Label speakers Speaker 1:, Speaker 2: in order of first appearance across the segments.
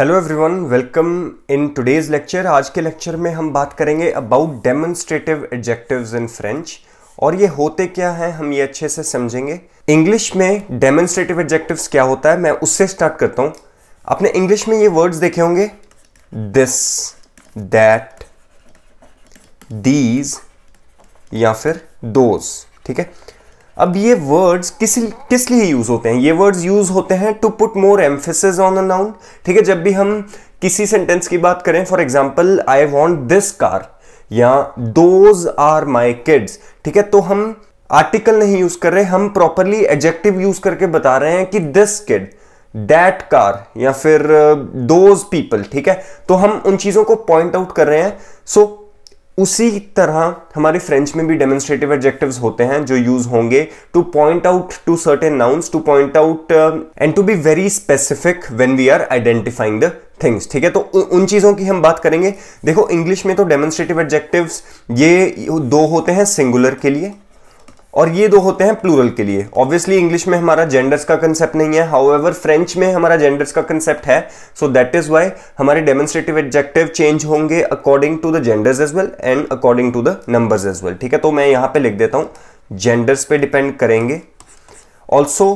Speaker 1: Hello everyone welcome in today's lecture आज के lecture में हम बात करेंगे about demonstrative adjectives in French और ये होते क्या हैं हम ये अच्छे से समझेंगे इंग्लिश में डेमोन्स्ट्रेटिव एडजेक्टिव्स क्या होता है मैं उससे स्टार्ट करता हूँ आपने इंग्लिश में ये वर्ड्स देखे होंगे दिस दैट दीज या फिर दोज ठीक है अब ये वर्ड्स किस किस लिए यूज़ होते हैं ये वर्ड्स यूज़ होते हैं to put more emphasis on a noun ठीक है जब भी हम किसी सेंटेंस की बात करें for example I want this car या दोज आर माई किड्स ठीक है तो हम आर्टिकल नहीं यूज कर रहे हम प्रॉपरली एजेक्टिव यूज करके बता रहे हैं कि दिस किड दैट कार या फिर दोज uh, पीपल ठीक है तो हम उन चीज़ों को पॉइंट आउट कर रहे हैं सो so, उसी तरह हमारे फ्रेंच में भी डेमोन्स्ट्रेटिव एडजेक्टिव्स होते हैं जो यूज होंगे to point out to certain nouns to point out and to be very specific when we are identifying the things ठीक है तो उन चीज़ों की हम बात करेंगे देखो इंग्लिश में तो डेमोन्स्ट्रेटिव एडजेक्टिव्स ये दो होते हैं सिंगुलर के लिए और ये दो होते हैं प्लूरल के लिए ऑब्वियसली इंग्लिश में हमारा जेंडर्स का कंसेप्ट नहीं है हाउ फ्रेंच में हमारा जेंडर्स का कंसेप्ट है सो दैट इज वाई हमारे डेमोन्स्ट्रेटिव एडजेक्टिव चेंज होंगे according to the genders as well and according to the numbers as well ठीक है तो मैं यहां पे लिख देता हूं जेंडर्स पे डिपेंड करेंगे ऑल्सो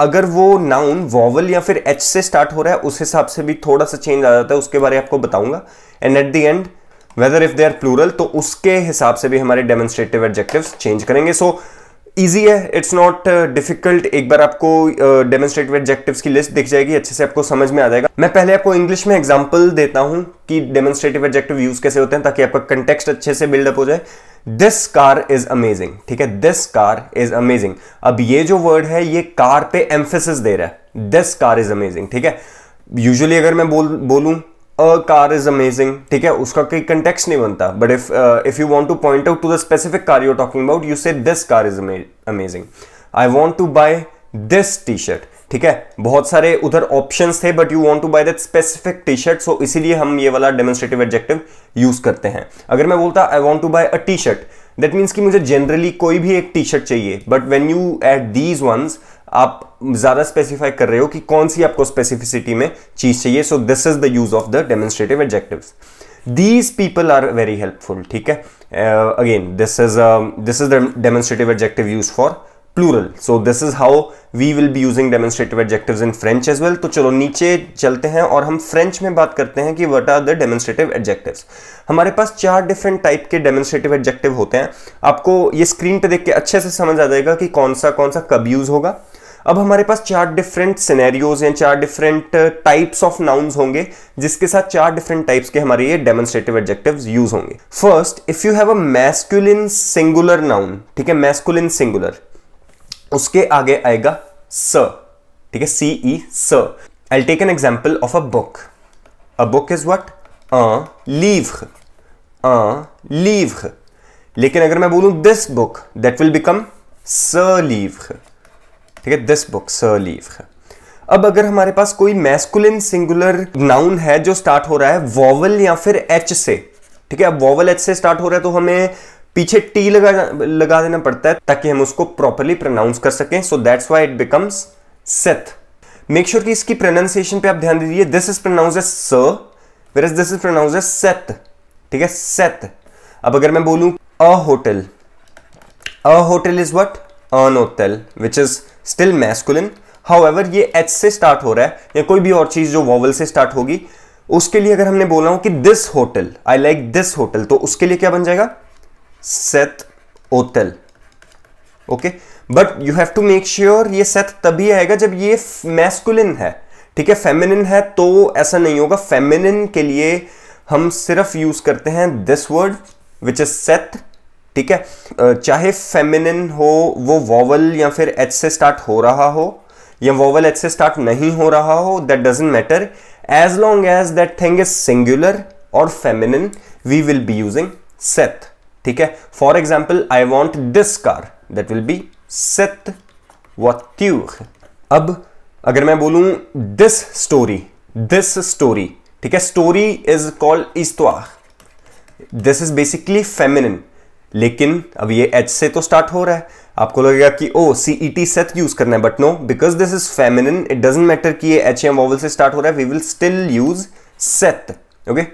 Speaker 1: अगर वो नाउन वॉवल या फिर एच से स्टार्ट हो रहा है उस हिसाब से भी थोड़ा सा चेंज आ जाता है उसके बारे में आपको बताऊंगा and at the end whether if they are plural तो उसके हिसाब से भी हमारे डेमोन्स्ट्रेटिव एडजेक्टिव चेंज करेंगे सो so, ईजी है इट्स नॉट डिफिकल्ट एक बार आपको डेमोन्स्ट्रेटिव uh, की लिस्ट दिख जाएगी अच्छे से आपको समझ में आ जाएगा मैं पहले आपको इंग्लिश में एग्जाम्पल देता हूं कि डेमोन्स्ट्रेटिव एडजेक्टिव यूज कैसे होते हैं ताकि आपका कंटेक्सट अच्छे से बिल्डअप हो जाए दिस कार इज अमेजिंग ठीक है दिस कार इज अमेजिंग अब ये जो वर्ड है ये कार पे एम्फेसिस दे रहा है दिस कार इज अमेजिंग ठीक है यूजली अगर मैं बोल बोलूं अ कार इज अमेजिंग ठीक है उसका कोई कंटेक्स नहीं बनता but if if you want to point out to the specific car you're talking about you say this car is amazing I want to buy this T shirt ठीक है बहुत सारे उधर ऑप्शन थे but you want to buy that specific T shirt so इसीलिए हम ये वाला डेमोस्ट्रेटिव एडजेक्टिव यूज करते हैं अगर मैं बोलता I want to buy a T shirt that means कि मुझे जनरली कोई भी एक टी शर्ट चाहिए but when you at these ones आप ज़्यादा स्पेसिफाई कर रहे हो कि कौन सी आपको स्पेसिफिसिटी में चीज़ चाहिए so this is the use of the demonstrative adjective these people are very helpful ठीक है again this is this is the demonstrative adjective use for plural so this is how we will be using demonstrative adjective in French as well तो चलो नीचे चलते हैं और हम French में बात करते हैं कि what are the demonstrative adjective हमारे पास चार डिफरेंट टाइप के डेमोन्स्ट्रेटिव एडजेक्टिव होते हैं आपको ये स्क्रीन पर देख के अच्छे से समझ आ जाएगा कि कौन सा कौन सा कब यूज होगा अब हमारे पास चार डिफरेंट सिनेरियोज या चार डिफरेंट टाइप्स ऑफ नाउन्स होंगे जिसके साथ चार डिफरेंट टाइप्स के हमारे ये डेमोन्स्ट्रेटिव एडजेक्टिव यूज होंगे first if you have a masculine singular noun ठीक है मैस्कुलिन सिंगुलर उसके आगे आएगा स ठीक है सी ई स I take an example of a book a book is what अ लीव अ लीव लेकिन अगर मैं बोलूं this book that will become स लीव ठीक है दिस बुक स लीफ अब अगर हमारे पास कोई मैस्कुलिन सिंगुलर नाउन है जो स्टार्ट हो रहा है वॉवल या फिर एच से ठीक है अब वॉवल एच से स्टार्ट हो रहा है तो हमें पीछे टी लगा लगा देना पड़ता है ताकि हम उसको प्रॉपरली प्रोनाउंस कर सकें so that's why it becomes सेथ मेक श्योर कि इसकी प्रोनाउंसिएशन पे आप ध्यान दीजिए दिस इज प्रोनाउंस एज स where is this is pronounce as सेथ ठीक है सेथ अब अगर मैं बोलूं a hotel a hotel is what अन होटल which is still masculine however ये एच से स्टार्ट हो रहा है या कोई भी और चीज जो वॉवल से स्टार्ट होगी उसके लिए अगर हमने बोला हूं कि this hotel I like this hotel तो उसके लिए क्या बन जाएगा सेथ ओतल okay but you have to make sure ये सेथ तभी आएगा जब ये मैस्कुलिन है ठीक है फेमिनिन है तो ऐसा नहीं होगा फेमिनिन के लिए हम सिर्फ यूज करते हैं दिस वर्ड विच इज सेथ ठीक है चाहे फेमिनिन हो वो वॉवल या फिर एच से स्टार्ट हो रहा हो या वॉवल एच से स्टार्ट नहीं हो रहा हो that doesn't matter as long as that thing is singular और feminine we will be using सेथ ठीक है for example I want this car that will be सेथ व्यूह अब अगर मैं बोलूं दिस स्टोरी दिस स्टोरी ठीक है स्टोरी इज कॉल्ड इस्तवा दिस इज बेसिकली फेमिनिन लेकिन अब ये एच से तो स्टार्ट हो रहा है आपको लगेगा कि ओ सी ई टी सेथ यूज करना है but no because this is feminine it doesn't matter कि ये एच एम वॉवल से स्टार्ट हो रहा है वी विल स्टिल यूज सेथ okay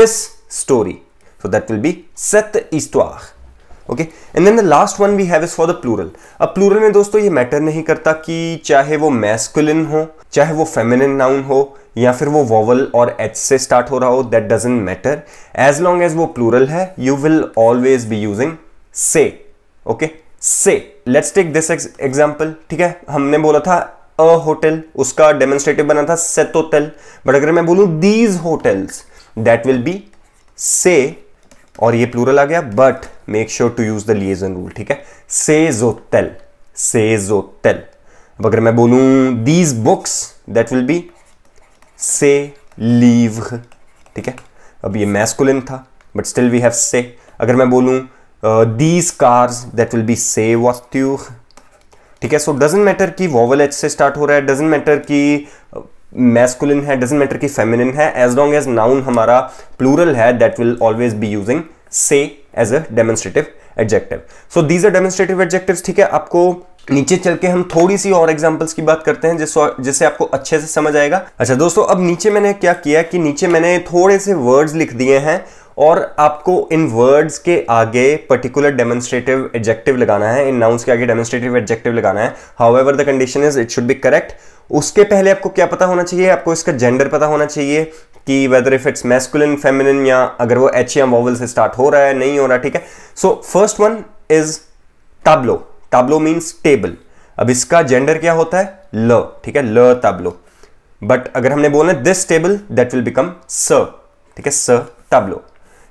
Speaker 1: this story so that will be सेथ इस्टोर okay and then the last one we have is for the plural अब प्लूरल में दोस्तों ये मैटर नहीं करता कि चाहे वो मैस्कुलिन हो चाहे वो फेमिनिन नाउन हो या फिर वो वॉवल और एच से स्टार्ट हो रहा हो that doesn't matter as long as वो प्लूरल है you will always be using से ओके से लेट्स टेक दिस एग्जाम्पल ठीक है हमने बोला था अ होटल उसका डेमोन्स्ट्रेटिव बना था सेतोतल बट अगर मैं बोलूं these hotels that will be से और ये प्लूरल आ गया but make sure to use the liaison rule ठीक है जो तेल अब अगर मैं बोलू these books that will be से लीव ठीक है अब ये मैस्कुलिन था बट स्टिल वी हैव से अगर मैं बोलू these cars that will be से वॉस्त्यूह ठीक है सो डजेंट मैटर कि वॉवल एच से स्टार्ट हो रहा है डजेंट मैटर कि uh, मैस्कुलिन है डजेंट मैटर कि फेमिनिन है एज लॉन्ग एज नाउन हमारा प्लूरल है that will always be using से as a demonstrative adjective so these are demonstrative adjective ठीक है आपको नीचे चल के हम थोड़ी सी और एग्जांपल्स की बात करते हैं जिस जिससे आपको अच्छे से समझ आएगा अच्छा दोस्तों अब नीचे मैंने क्या किया कि नीचे मैंने थोड़े से वर्ड्स लिख दिए हैं और आपको इन वर्ड्स के आगे पर्टिकुलर डेमोन्स्ट्रेटिव एडजेक्टिव लगाना है इन नाउंस के आगे डेमोन्स्ट्रेटिव एडजेक्टिव लगाना है however the condition is it should be correct उसके पहले आपको क्या पता होना चाहिए आपको इसका जेंडर पता होना चाहिए कि whether if it's masculine feminine या अगर वो एच या वॉवल से स्टार्ट हो रहा है नहीं हो रहा ठीक है सो फर्स्ट वन इज ताब्लो ताब्लो मीन्स टेबल अब इसका जेंडर क्या होता है ल ठीक है ल ताब्लो बट अगर हमने बोला this table that will become स ठीक है स ताब्लो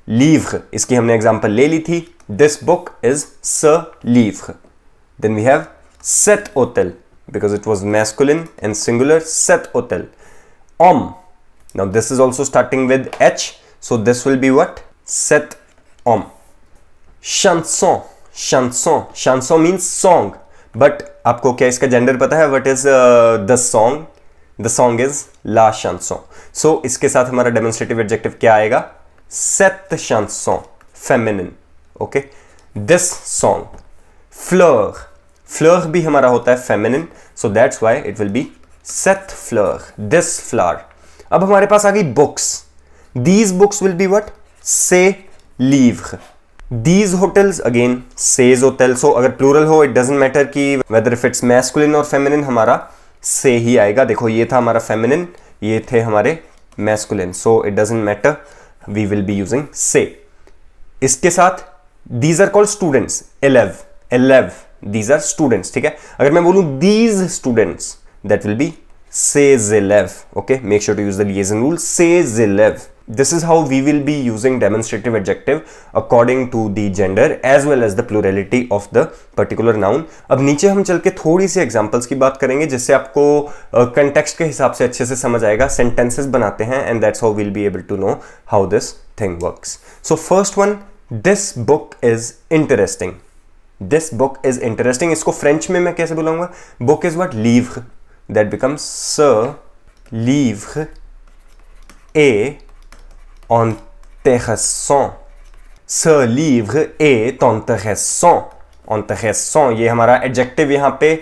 Speaker 1: लीव इसकी हमने एग्जाम्पल ले ली थी दिस बुक इज स लीव देन वी हैव सेट ओतल because it was masculine and singular सेट ओतल ओम now this is also starting with H so this will be what सेट ओम शंसों शंसों शंसों मीन्स सॉन्ग बट आपको क्या इसका जेंडर पता है what is the song the song is ला शंसों सो इसके साथ हमारा डेमोन्स्ट्रेटिव एब्जेक्टिव क्या आएगा cette chanson féminine okay this song फ्लर फ्लर भी हमारा होता है feminine so that's why it will be सेथ फ्लर दिस फ्लार अब हमारे पास आ गई books these books will be what से लीव्र दीज होटल्स अगेन सेज होटल सो अगर प्लूरल हो इट डजेंट मैटर की वेदर इफ इट्स मैस्कुलिन और फेमिनिन हमारा से ही आएगा देखो ये था हमारा फेमिनिन ये थे हमारे masculine so it doesn't matter we will be using say इसके साथ दीज आर कॉल्ड स्टूडेंट्स एलेव एलेव दीज आर स्टूडेंट्स ठीक है अगर मैं बोलूं these students that will be से एलेव okay make sure to use the liaison rule से एलेव This is how we will be using demonstrative adjective according to the gender as well as the plurality of the particular noun. अब नीचे हम चल के थोड़ी सी एग्जाम्पल्स की बात करेंगे जिससे आपको कंटेक्स्ट uh, के हिसाब से अच्छे से समझ आएगा सेंटेंसेस बनाते हैं and that's how will be able to know how this thing works so first one this book is interesting this book is interesting इसको फ्रेंच में मैं कैसे बुलाऊंगा बुक इज वट लीव दैट बिकम्स लीव ए intéressant. Ce livre est intéressant. Intéressant ये हमारा एडजेक्टिव यहाँ पे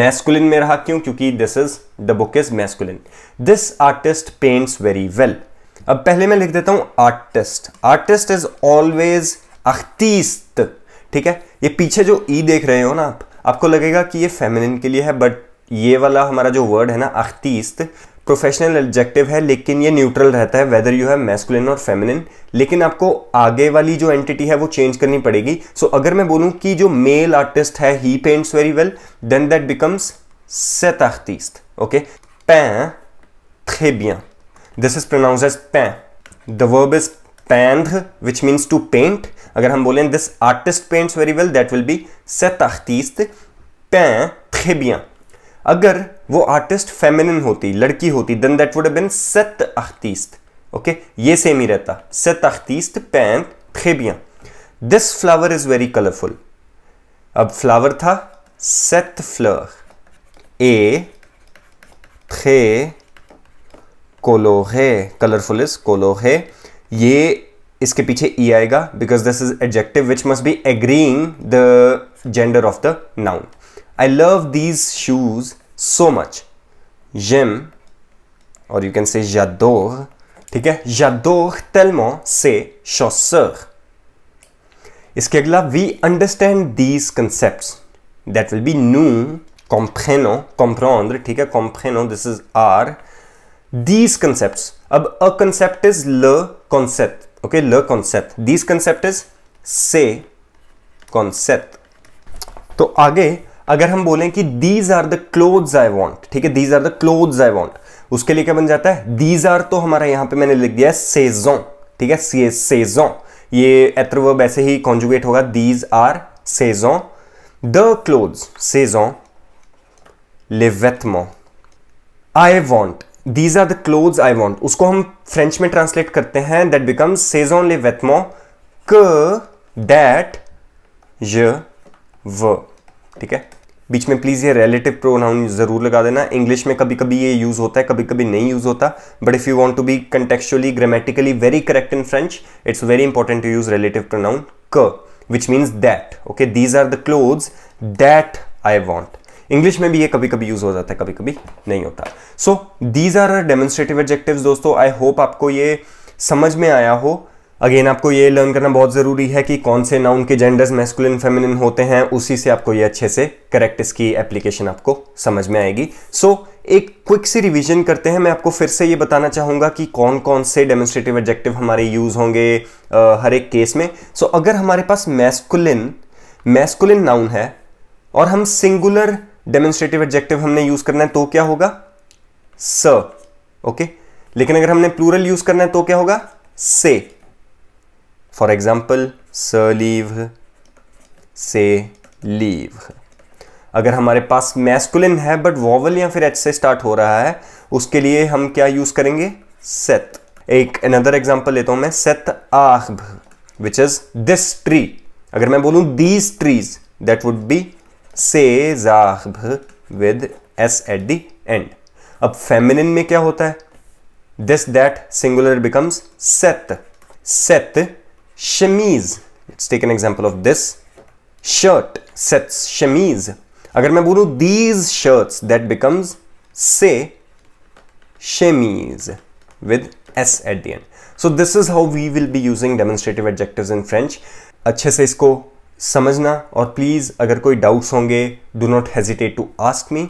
Speaker 1: मैस्कुलिन में रहा क्यों क्योंकि this is the book is masculine this artist paints very well अब पहले मैं लिख देता हूं आर्टिस्ट आर्टिस्ट इज ऑलवेज अख्तीस्त ठीक है ये पीछे जो ई देख रहे हो ना आप आपको लगेगा कि ये फेमिनिन के लिए है बट ये वाला हमारा जो वर्ड है ना अख्तीस्त प्रोफेशनल एडजेक्टिव है लेकिन ये न्यूट्रल रहता है वेदर यू हैव मैस्कुलिन और फेमिनिन लेकिन आपको आगे वाली जो एंटिटी है वो चेंज करनी पड़ेगी सो so, अगर मैं बोलूँ कि जो मेल आर्टिस्ट है he paints very well then that becomes सेताख्तीस्त ओके पैं थेबिया दिस इज प्रोनाउंस एज पैं द वर्ब इज पैंध विच मीन्स टू पेंट अगर हम बोलें this artist paints very well that will be सेताख्तीस्त पैं थेबिया अगर वो आर्टिस्ट फेमिनिन होती लड़की होती देन दैट वुड बिन सत अख्तीस्त ओके ये सेम ही रहता सत अख्तीस्त पैन खेबिया this flower is very colourful अब फ्लावर था सेत फ्लर ए थे कोलोहे कलरफुल इज कोलोहे ये इसके पीछे ई e आएगा because this is adjective which must be agreeing the gender of the noun I love these shoes so much j'aime और you can say j'adore ठीक है j'adore तेलमो से शोसर इसके अगला we understand these concept that will be नू कॉम्प्रेनो कॉम्प्रॉन्द्र ठीक है कॉम्प्रेनो this is are these concept अब अ कंसेप्ट इज ल कॉन्सेप्ट ओके ल कॉन्सेप्ट दीज कंसेप्ट इज से कॉन्सेप्ट तो आगे अगर हम बोलें कि these are the clothes I want ठीक है these are the clothes I want उसके लिए क्या बन जाता है दीज आर तो हमारा यहां पे मैंने लिख दिया सेजों ठीक है से, सेजों ये एत्रवर्ब ऐसे ही कॉन्जुगेट होगा दीज आर सेजों द क्लोथ्स सेजों लेवेथमो I want these are the clothes I want उसको हम फ्रेंच में ट्रांसलेट करते हैं दैट बिकम सेजों ले क दैट य ठीक है बीच में प्लीज़ ये रिलेटिव प्रोनाउन ज़रूर लगा देना इंग्लिश में कभी कभी ये यूज़ होता है कभी कभी नहीं यूज़ होता but if you want to be contextually grammatically very correct in French it's very important to use relative pronoun क which means that okay these are the clothes that I want English में भी ये कभी कभी use हो जाता है कभी कभी नहीं होता so these are demonstrative adjective दोस्तों आई होप आपको ये समझ में आया हो अगेन आपको ये लर्न करना बहुत ज़रूरी है कि कौन से नाउन के जेंडर्स मेस्कुलिन फेमिनिन होते हैं उसी से आपको ये अच्छे से करेक्ट इसकी एप्लीकेशन आपको समझ में आएगी सो so, एक क्विक सी रिवीजन करते हैं मैं आपको फिर से ये बताना चाहूँगा कि कौन कौन से डेमोस्ट्रेटिव एडजेक्टिव हमारे यूज़ होंगे आ, हर एक केस में सो so, अगर हमारे पास मैस्कुलिन मैस्कुलिन नाउन है और हम सिंगुलर डेमोस्ट्रेटिव एडजेक्टिव हमने यूज़ करना है तो क्या होगा स ओके okay? लेकिन अगर हमने प्लूरल यूज़ करना है तो क्या होगा से फॉर एग्जाम्पल स लीव से लीव अगर हमारे पास मैस्कुलिन है बट वॉवल या फिर एच से स्टार्ट हो रहा है उसके लिए हम क्या यूज करेंगे सेत एक अनदर एग्जाम्पल लेता हूं मैं सेत आभ विच इज दिस ट्री अगर मैं बोलूं these trees that would be से जाभ with S at the end अब फेमिनिन में क्या होता है दिस दैट सिंगुलर बिकम्स सेत सेत chemise let's take an example of this shirt sets chemise agar main bolu these shirts that becomes say chemise with s at the end so this is how we will be using demonstrative adjectives in french acche se isko samajhna aur please agar koi doubts do not hesitate to ask me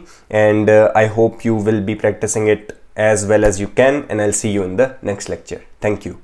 Speaker 1: and uh, i hope you will be practicing it as well as you can and i'll see you in the next lecture thank you